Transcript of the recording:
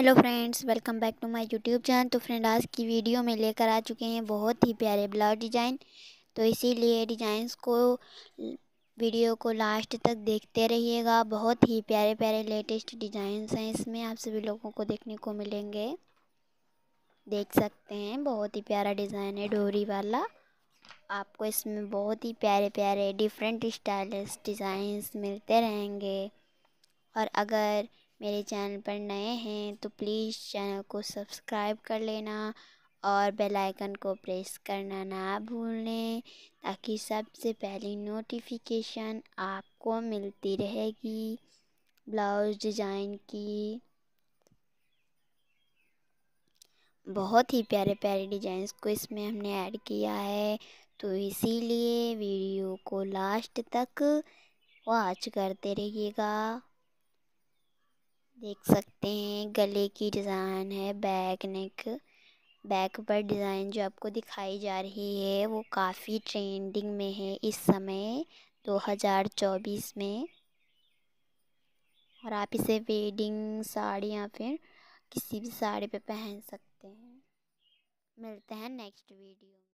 hello friends welcome back to my YouTube channel तो friend आज की वीडियो में लेकर आ चुके हैं बहुत ही प्यारे ब्लाउज डिज़ाइन तो इसीलिए डिज़ाइंस को वीडियो को लास्ट तक देखते रहिएगा बहुत ही प्यारे प्यारे लेटेस्ट डिज़ाइंस हैं इसमें आप सभी लोगों को देखने को मिलेंगे देख सकते हैं बहुत ही प्यारा डिज़ाइन है डोरी वाला आपको इसमें बहुत ही प्यारे प्यारे डिफरेंट स्टाइलिश डिज़ाइंस मिलते रहेंगे और अगर मेरे चैनल पर नए हैं तो प्लीज़ चैनल को सब्सक्राइब कर लेना और बेल आइकन को प्रेस करना ना भूलें ताकि सबसे पहली नोटिफिकेशन आपको मिलती रहेगी ब्लाउज डिज़ाइन की बहुत ही प्यारे प्यारे डिजाइंस को इसमें हमने ऐड किया है तो इसीलिए वीडियो को लास्ट तक वॉच करते रहिएगा देख सकते हैं गले की डिज़ाइन है बैक नेक बैक पर डिज़ाइन जो आपको दिखाई जा रही है वो काफ़ी ट्रेंडिंग में है इस समय 2024 में और आप इसे वेडिंग साड़ी या फिर किसी भी साड़ी पे पहन सकते हैं मिलते हैं नेक्स्ट वीडियो